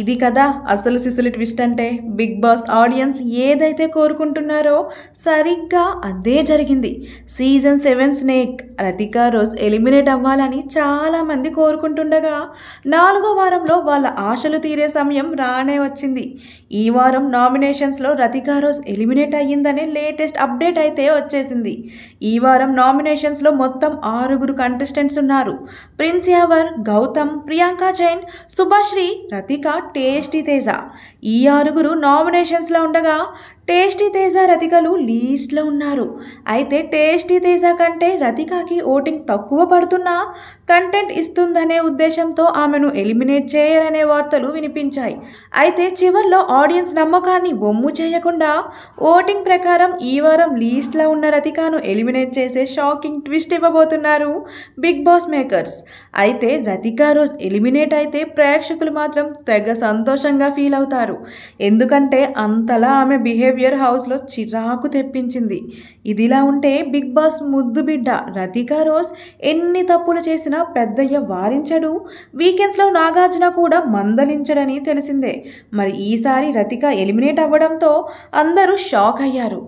ఇది కదా అసలు సిసిలి ట్విస్ట్ అంటే బిగ్ బాస్ ఆడియన్స్ ఏదైతే కోరుకుంటున్నారో సరిగ్గా అదే జరిగింది season seven snake Rathika Rose eliminate అవ్వాలని చాలామంది కోరుకుంటుండగా నాలుగో వారంలో వాళ్ళ ఆశలు తీరే సమయం రానే వచ్చింది ఈ వారం నామినేషన్స్లో రతికా రోజ్ ఎలిమినేట్ అయ్యిందనే లేటెస్ట్ అప్డేట్ అయితే వచ్చేసింది ఈ వారం నామినేషన్స్లో మొత్తం ఆరుగురు కంటెస్టెంట్స్ ఉన్నారు ప్రిన్స్ యావర్ గౌతమ్ ప్రియాంక జైన్ సుభాశ్రీ రతిక టేస్టీ తేజ ఈ ఆరుగురు నామినేషన్స్లో ఉండగా టేస్టీ తేజ రతికలు లీస్ట్లో ఉన్నారు అయితే టేస్టీ తేజ కంటే రతికాకి ఓటింగ్ తక్కువ పడుతున్నా కంటెంట్ ఇస్తుందనే ఉద్దేశంతో ఆమెను ఎలిమినేట్ చేయరనే వార్తలు వినిపించాయి అయితే చివరిలో ఆడియన్స్ నమ్మకాన్ని ఒమ్ము చేయకుండా ఓటింగ్ ప్రకారం ఈ వారం లీస్ట్లో ఉన్న రతికాను ఎలిమినేట్ చేసే షాకింగ్ ట్విస్ట్ ఇవ్వబోతున్నారు బిగ్ బాస్ మేకర్స్ అయితే రతికా రోజ్ ఎలిమినేట్ అయితే ప్రేక్షకులు మాత్రం తెగ సంతోషంగా ఫీల్ అవుతారు ఎందుకంటే అంతలా ఆమె బిహేవ్ బిహేవియర్ హౌస్లో చిరాకు తెప్పించింది ఇదిలా ఉంటే బిగ్ బాస్ ముద్దు బిడ్డ రతికా రోజ్ ఎన్ని తప్పులు చేసినా పెద్దయ్య వారించడు వీకెండ్స్లో నాగార్జున కూడా మందలించడని తెలిసిందే మరి ఈసారి రతిక ఎలిమినేట్ అవ్వడంతో అందరూ షాక్ అయ్యారు